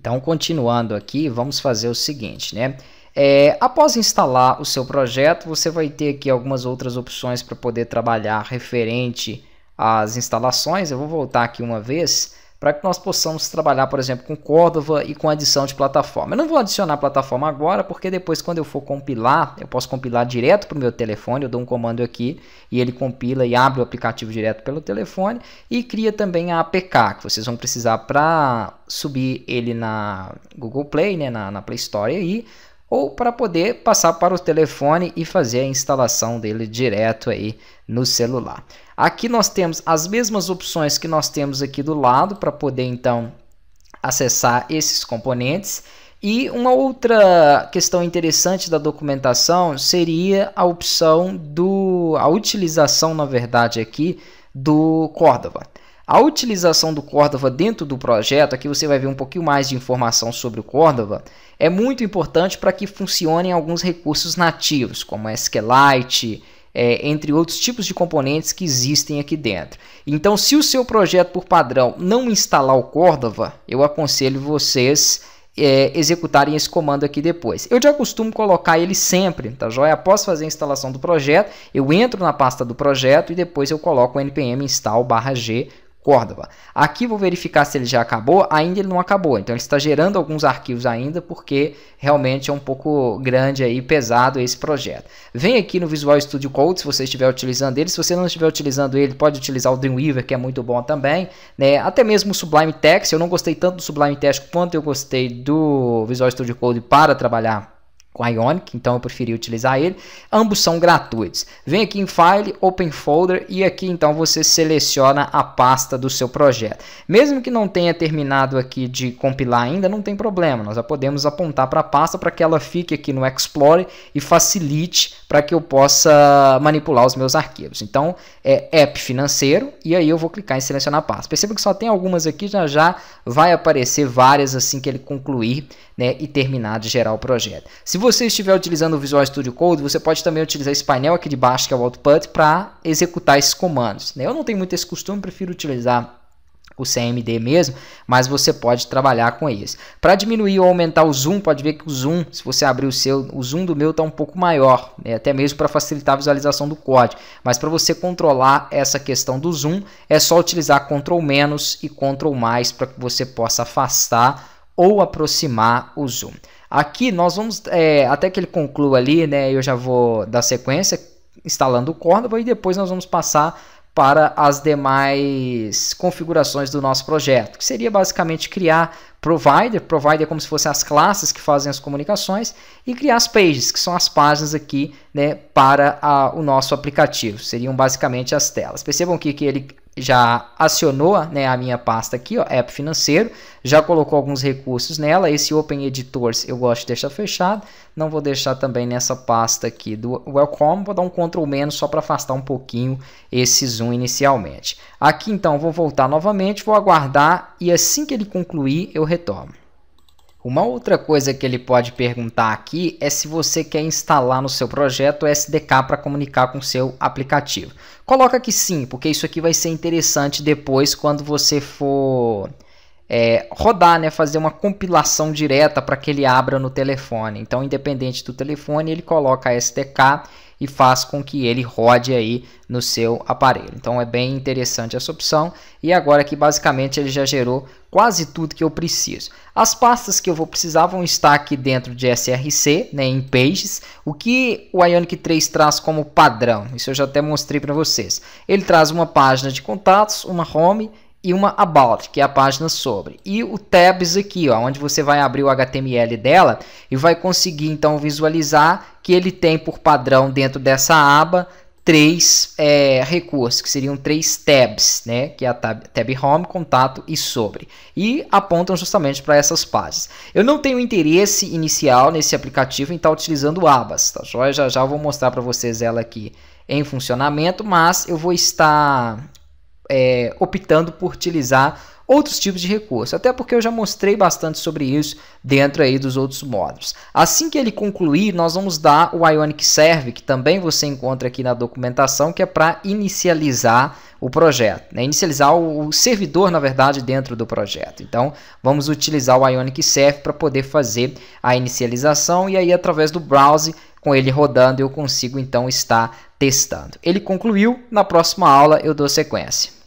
Então, continuando aqui, vamos fazer o seguinte, né? É, após instalar o seu projeto, você vai ter aqui algumas outras opções para poder trabalhar referente às instalações. Eu vou voltar aqui uma vez para que nós possamos trabalhar, por exemplo, com Cordova e com adição de plataforma. Eu não vou adicionar plataforma agora, porque depois quando eu for compilar, eu posso compilar direto para o meu telefone, eu dou um comando aqui e ele compila e abre o aplicativo direto pelo telefone e cria também a APK, que vocês vão precisar para subir ele na Google Play, né, na, na Play Store aí, ou para poder passar para o telefone e fazer a instalação dele direto aí no celular. Aqui nós temos as mesmas opções que nós temos aqui do lado para poder então acessar esses componentes. E uma outra questão interessante da documentação seria a opção do a utilização, na verdade, aqui do Cordova. A utilização do Cordova dentro do projeto, aqui você vai ver um pouquinho mais de informação sobre o Cordova, é muito importante para que funcionem alguns recursos nativos, como SQLite, é, entre outros tipos de componentes que existem aqui dentro. Então, se o seu projeto por padrão não instalar o Cordova, eu aconselho vocês é, executarem esse comando aqui depois. Eu já costumo colocar ele sempre, tá joia? Após fazer a instalação do projeto, eu entro na pasta do projeto e depois eu coloco o npm install/g Córdoba. Aqui vou verificar se ele já acabou, ainda ele não acabou, então ele está gerando alguns arquivos ainda, porque realmente é um pouco grande aí, pesado esse projeto. Vem aqui no Visual Studio Code, se você estiver utilizando ele, se você não estiver utilizando ele, pode utilizar o Dreamweaver, que é muito bom também, né? até mesmo o Sublime Text, eu não gostei tanto do Sublime Text quanto eu gostei do Visual Studio Code para trabalhar com Ionic, então eu preferi utilizar ele. Ambos são gratuitos. Vem aqui em File, Open Folder e aqui então você seleciona a pasta do seu projeto. Mesmo que não tenha terminado aqui de compilar ainda, não tem problema. Nós já podemos apontar para a pasta para que ela fique aqui no Explorer e facilite para que eu possa manipular os meus arquivos. Então é App Financeiro e aí eu vou clicar em selecionar a pasta. Perceba que só tem algumas aqui, já já vai aparecer várias assim que ele concluir né, e terminar de gerar o projeto. Se você estiver utilizando o Visual Studio Code, você pode também utilizar esse painel aqui de baixo, que é o Output, para executar esses comandos. Né? Eu não tenho muito esse costume, prefiro utilizar o CMD mesmo, mas você pode trabalhar com eles. Para diminuir ou aumentar o zoom, pode ver que o zoom, se você abrir o seu, o zoom do meu está um pouco maior, né? até mesmo para facilitar a visualização do código. Mas para você controlar essa questão do zoom, é só utilizar Ctrl menos e Ctrl mais para que você possa afastar ou aproximar o zoom. Aqui nós vamos, é, até que ele conclua ali, né, eu já vou dar sequência instalando o Córdoba e depois nós vamos passar para as demais configurações do nosso projeto, que seria basicamente criar provider, provider é como se fossem as classes que fazem as comunicações, e criar as pages, que são as páginas aqui né, para a, o nosso aplicativo, seriam basicamente as telas. Percebam que, que ele já acionou né, a minha pasta aqui, ó, app financeiro, já colocou alguns recursos nela, esse Open Editors eu gosto de deixar fechado, não vou deixar também nessa pasta aqui do Welcome, vou dar um Ctrl menos só para afastar um pouquinho esse zoom inicialmente. Aqui então vou voltar novamente, vou aguardar e assim que ele concluir eu retorno. Uma outra coisa que ele pode perguntar aqui é se você quer instalar no seu projeto o SDK para comunicar com o seu aplicativo. Coloca que sim, porque isso aqui vai ser interessante depois quando você for é, rodar, né, fazer uma compilação direta para que ele abra no telefone. Então, independente do telefone, ele coloca a SDK e faz com que ele rode aí no seu aparelho. Então é bem interessante essa opção e agora que basicamente ele já gerou quase tudo que eu preciso. As pastas que eu vou precisar vão estar aqui dentro de SRC, né, em Pages, o que o Ionic 3 traz como padrão, isso eu já até mostrei para vocês. Ele traz uma página de contatos, uma home e uma About, que é a página sobre. E o Tabs aqui, ó, onde você vai abrir o HTML dela e vai conseguir então visualizar que ele tem por padrão dentro dessa aba três é, recursos, que seriam três tabs, né? que é a tab, tab Home, Contato e Sobre, e apontam justamente para essas páginas. Eu não tenho interesse inicial nesse aplicativo em estar tá utilizando abas, tá? já já vou mostrar para vocês ela aqui em funcionamento, mas eu vou estar é, optando por utilizar outros tipos de recurso, até porque eu já mostrei bastante sobre isso dentro aí dos outros módulos. Assim que ele concluir, nós vamos dar o Ionic Serve, que também você encontra aqui na documentação, que é para inicializar o projeto, né? inicializar o servidor, na verdade, dentro do projeto. Então, vamos utilizar o Ionic Serve para poder fazer a inicialização e aí através do browser com ele rodando eu consigo então estar testando. Ele concluiu, na próxima aula eu dou sequência.